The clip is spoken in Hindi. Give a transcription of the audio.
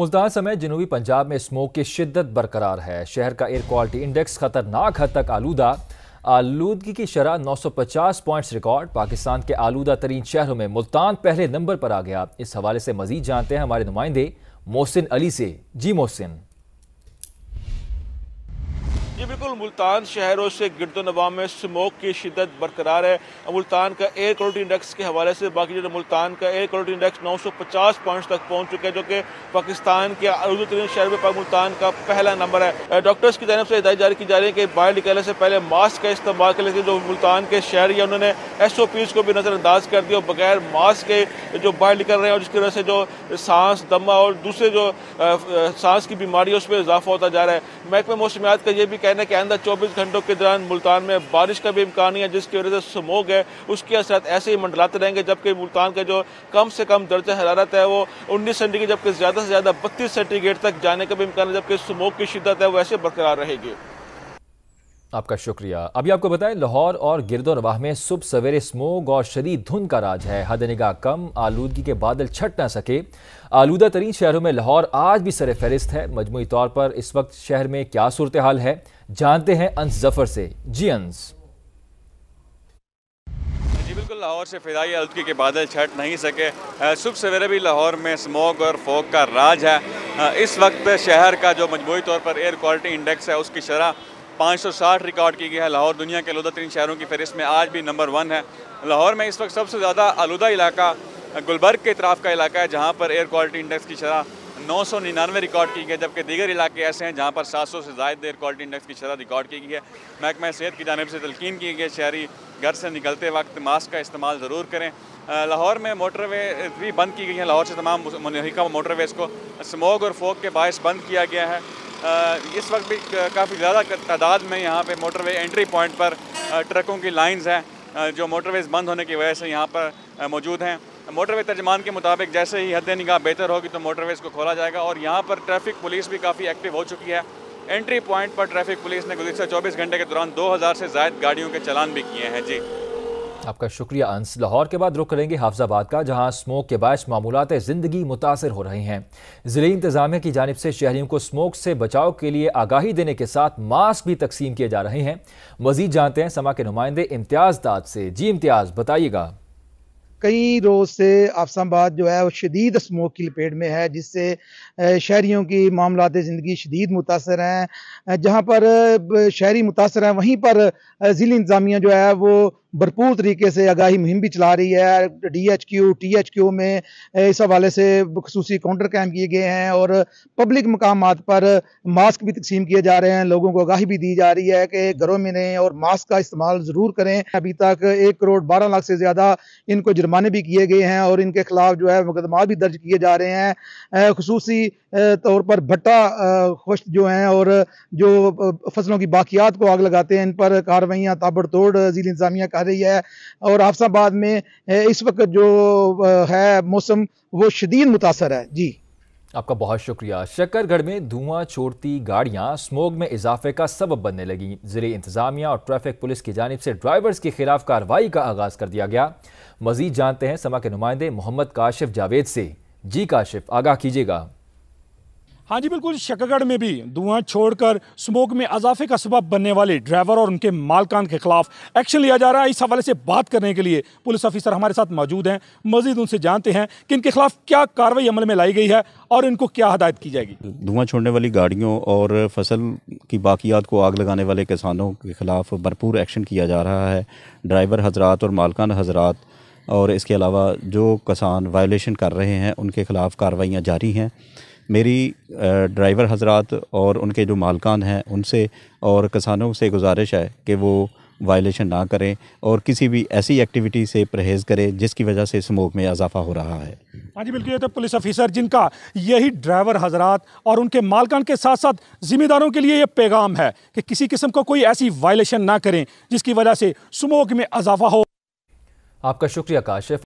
मुजदान समेत जनूबी पंजाब में स्मोक की शिद्दत बरकरार है शहर का एयर क्वालिटी इंडेक्स खतरनाक हद तक आलूदा आलूदगी की शरह 950 पॉइंट्स रिकॉर्ड पाकिस्तान के आलूदा तरीन शहरों में मुल्तान पहले नंबर पर आ गया इस हवाले से मजीद जानते हैं हमारे नुमाइंदे मोहसिन अली से जी मोहसिन जी बिल्कुल मुल्तान शहरों से नवा में स्मोक की शिदत बरकरार है मुल्तान का एयर क्वालिटी इंडेक्स के हवाले से बाकी जो मुल्तान का एयर क्वालिटी इंडेक्स 950 पॉइंट्स तक पहुंच चुके हैं जो कि पाकिस्तान के अरुज तरीन शहर में मुल्तान का पहला नंबर है डॉक्टर्स की जानब से हिदायत जारी की जा रही है कि बाहर निकलने से पहले मास्क का इस्तेमाल कर लेकिन जो मुल्तान के शहर या उन्होंने एस ओ पीज़ को भी नज़रअंदाज कर दिया और बगैर मास्क के जो बाहर निकल रहे हैं और जिसकी वजह से जो सांस दमा और दूसरे जो सांस की बीमारी है उस पर इजाफा होता जा रहा है महकमे मौसमियात का ये भी कह कहने कि आंदा चौबीस घंटों के दौरान मुल्तान में बारिश का भी इम्कान है जिसकी वजह से स्मोग है उसके असर ऐसे ही मंडलाते रहेंगे जबकि मुल्तान का जो कम से कम दर्जा हरारत है वो उन्नीस सेंटीग्रेड जबकि ज़्यादा से ज़्यादा बत्तीस सेंटीग्रेड तक जाने का भी इम्कान है जबकि स्मोक की शिदत है वो ऐसे बरकरार रहेगी आपका शुक्रिया अभी आपको बताएं लाहौर और गिरदोनवाह में सुबह सवेरे स्मोग और शदीद धुंध का राज है हद निगाह कम आलूदगी के बादल छट ना सके आलूदा तरीन शहरों में लाहौर आज भी सर फहरिस्त है मजमू तौर पर इस वक्त शहर में क्या सूरत हाल है जानते हैं अंस जफर से जी अंस जी बिल्कुल लाहौर से फिदाई हल्की के बादल छट नहीं सके सुबह सवेरे भी लाहौर में स्मोक और फोक का राज है इस वक्त शहर का जो मजमूरी तौर पर एयर क्वालिटी इंडेक्स है उसकी शरह 560 रिकॉर्ड की गई है लाहौर दुनिया के आलूदा तीन शहरों की फहरिस्त में आज भी नंबर वन है लाहौर में इस वक्त सबसे ज़्यादा आलूदा इलाका गुलबर्ग के इतराफ़ का इलाका है जहाँ पर एयर क्वालिटी इंडेक्स की शरह नौ सौ निन्यानवे रिकॉर्ड की गई जबकि दीगर इलाके ऐसे हैं जहाँ पर सात सौ से ज़ायद देर क्वालिटी इंडेक्स की शरह रिकॉर्ड की गई है महकमा सेहत की जानब से तलकिन की गई शहरी घर से निकलते वक्त मास्क का इस्तेमाल ज़रूर करें लाहौर में मोटरवे भी बंद की गई है लाहौर से तमाम मनहिका मोटरवेज़ को स्मोग और फोक के बायस बंद किया गया है इस वक्त भी काफ़ी ज़्यादा तादाद में यहाँ पर मोटरवे एंट्री पॉइंट पर ट्रकों की लाइन्स हैं जो मोटरवेज़ बंद होने की वजह से यहाँ पर मौजूद हैं मोटरवे तर्जमान के मुताबिक जैसे ही हद निगाह बेहतर होगी तो मोटरवेज़ को खोला जाएगा और यहाँ पर ट्रैफिक पुलिस भी काफ़ी एक्टिव हो चुकी है एंट्री पॉइंट पर ट्रैफिक पुलिस ने गुजर चौबीस घंटे के दौरान दो से जायद गाड़ियों के चलान भी किए हैं जी आपका शुक्रिया अंस लाहौर के बाद रुक करेंगे हाफजाबाद का जहां स्मोक के बायस मामूलत ज़िंदगी मुतासर हो रहे हैं ज़िले इंतजामिया की जानब से शहरीों को स्मोक से बचाव के लिए आगाही देने के साथ मास्क भी तकसीम किए जा रहे हैं मजीद जानते हैं समा के नुमाइंदे इम्तियाज़ दाद से जी इम्तियाज़ बताइएगा कई रोज़ से आफसाबाद जो है वो शदीद स्मोक की लपेट में है जिससे शहरीों की मामलात ज़िंदगी शदीद मुतासर हैं जहाँ पर शहरी मुतासर हैं वहीं पर ज़िली इंतज़ामिया जो है वो भरपूर तरीके से आगाही मुहिम भी चला रही है D H Q T H Q में इस हवाले से खसूसी काउंटर कैम किए गए हैं और पब्लिक मकाम पर मास्क भी तकसीम किए जा रहे हैं लोगों को आगाही भी दी जा रही है कि घरों में रहें और मास्क का इस्तेमाल ज़रूर करें अभी तक एक करोड़ बारह लाख से ज़्यादा इनको जुर्माने भी किए गए हैं और इनके खिलाफ जो है मुकदमा भी दर्ज किए जा रहे हैं खसूसी तौर पर भट्टा खुश जो हैं और जो फसलों की बाकियात को आग लगाते हैं इन पर कार्रवाइयाँ ताबड़तोड़ जील इंतजामिया का कर रही है और हाफसाबाद में इस वक्त जो है मौसम वो शदीद मुतासर है जी आपका बहुत शुक्रिया शक्करगढ़ में धुआं छोड़ती गाड़ियां स्मोग में इजाफे का सबब बनने लगी ज़िले इंतजामिया और ट्रैफिक पुलिस की जानब से ड्राइवर्स के खिलाफ कार्रवाई का आगाज़ कर दिया गया मजीद जानते हैं समा के नुमाइंदे मोहम्मद काशिफ जावेद से जी काशिफ आगाह कीजिएगा हाँ जी बिल्कुल शकगढ़ में भी धुआं छोड़कर स्मोक में अजाफे का सबब बनने वाले ड्राइवर और उनके मालकान के खिलाफ एक्शन लिया जा रहा है इस हवाले से बात करने के लिए पुलिस ऑफिसर हमारे साथ मौजूद हैं मजीद उनसे जानते हैं कि इनके खिलाफ क्या कार्रवाई अमल में लाई गई है और इनको क्या हदायत की जाएगी धुआं छोड़ने वाली गाड़ियों और फसल की बाकियात को आग लगाने वाले किसानों के खिलाफ भरपूर एक्शन किया जा रहा है ड्राइवर हजरात और मालकान हजरात और इसके अलावा जो किसान वायलेशन कर रहे हैं उनके खिलाफ कार्रवाइयाँ जारी हैं मेरी ड्राइवर हजरात और उनके जो मालकान हैं उनसे और किसानों से गुजारिश है कि वो वायलेशन ना करें और किसी भी ऐसी एक्टिविटी से परहेज़ करें जिसकी वजह से स्मोक में इजाफा हो रहा है हाँ जी बिल्कुल ये तो पुलिस अफिसर जिनका यही ड्राइवर हजरात और उनके मालकान के साथ साथ जिम्मेदारों के लिए ये पैगाम है कि किसी किस्म का को कोई ऐसी वायलेशन ना करें जिसकी वजह से स्मोक में इजाफा हो आपका शुक्रिया काशिफ